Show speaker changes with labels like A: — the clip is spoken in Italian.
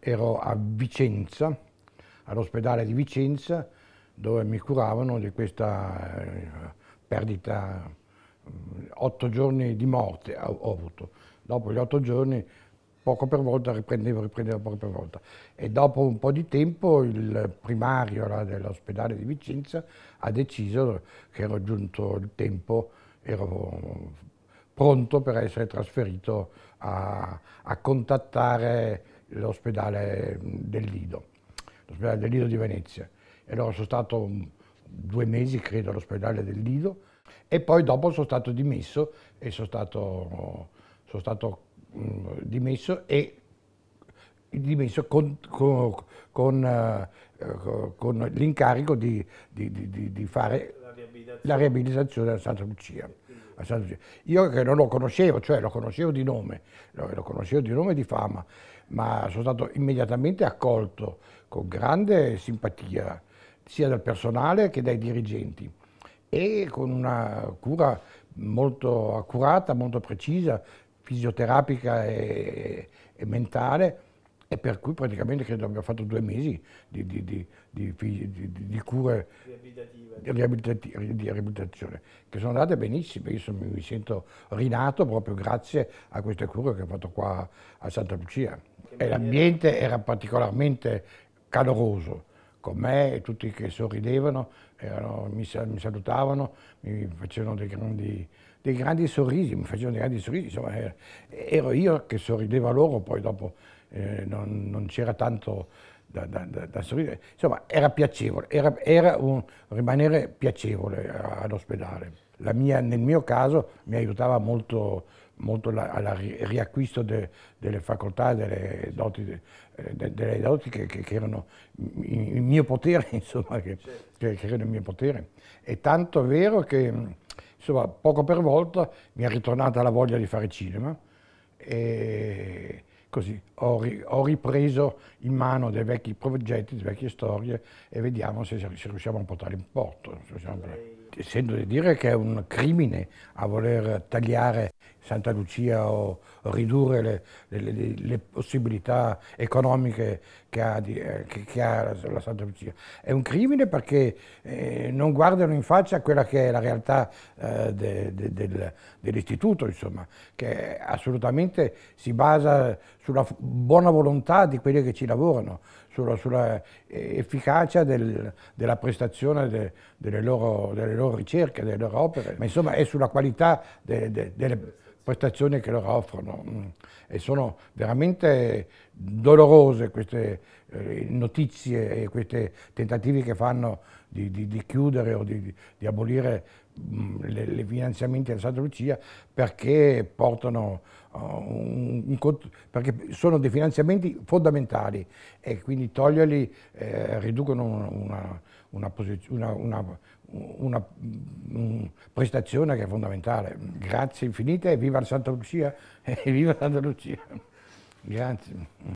A: ero a Vicenza, all'ospedale di Vicenza, dove mi curavano di questa eh, perdita, mm, otto giorni di morte ho, avuto. Dopo gli otto giorni, poco per volta, riprendevo, riprendevo poco per volta. E dopo un po' di tempo il primario dell'ospedale di Vicenza ha deciso che ero giunto il tempo, ero pronto per essere trasferito a, a contattare l'ospedale del Lido, l'ospedale del Lido di Venezia. E allora sono stato due mesi, credo, all'ospedale del Lido e poi dopo sono stato dimesso e sono stato, sono stato mm, dimesso e dimesso con, con, con, eh, con l'incarico di, di, di, di, fare la riabilitazione, la riabilitazione della Santa Lucia a San Io che non lo conoscevo, cioè lo conoscevo di nome, lo conoscevo di nome e di fama, ma sono stato immediatamente accolto con grande simpatia sia dal personale che dai dirigenti e con una cura molto accurata, molto precisa, fisioterapica e, e mentale e per cui praticamente credo abbiamo fatto due mesi di, di, di, di cure di riabilitazione, che sono andate benissimo, io sono, mi sento rinato proprio grazie a queste cure che ho fatto qua a Santa Lucia. E l'ambiente era particolarmente caloroso, con me e tutti che sorridevano, erano, mi, salutavano, mi facevano dei grandi dei grandi sorrisi, mi facevano dei grandi sorrisi, insomma, eh, ero io che sorridevo a loro, poi dopo eh, non, non c'era tanto da, da, da, da, sorridere, insomma era piacevole, era, era un rimanere piacevole all'ospedale. nel mio caso mi aiutava molto, molto la, al riacquisto de, delle facoltà, delle doti, eh, de, delle doti che, che, che, erano in, mio potere, insomma, che, certo. che, che erano in mio potere. È tanto vero che insomma, poco per volta mi è ritornata la voglia di fare cinema e Così ho, ri, ho, ripreso in mano dei vecchi progetti, delle vecchie storie e vediamo se, se riusciamo a portare in porto. Sento di dire che è un crimine a voler tagliare Santa Lucia o, o ridurre le, le, le, le, possibilità economiche che ha, di, eh, che, che ha, la Santa Lucia. È un crimine perché eh, non guardano in faccia quella che è la realtà eh, de, de, del, dell'istituto, insomma, che assolutamente si basa sulla buona volontà di quelli che ci lavorano, sulla, sulla eh, efficacia del, della prestazione de, delle, loro, delle, loro, ricerche, delle loro opere, certo. ma insomma è sulla qualità delle prestazioni che loro offrono mm. e sono veramente dolorose queste eh, notizie e questi tentativi che fanno di, di, di chiudere o di, di abolire i finanziamenti della Santa Lucia perché, portano, uh, un, un, perché sono dei finanziamenti fondamentali e quindi toglierli eh, riducono una, una, una, una um, prestazione che è fondamentale. Grazie infinite e viva Santa Lucia! E viva Santa Lucia! Grazie.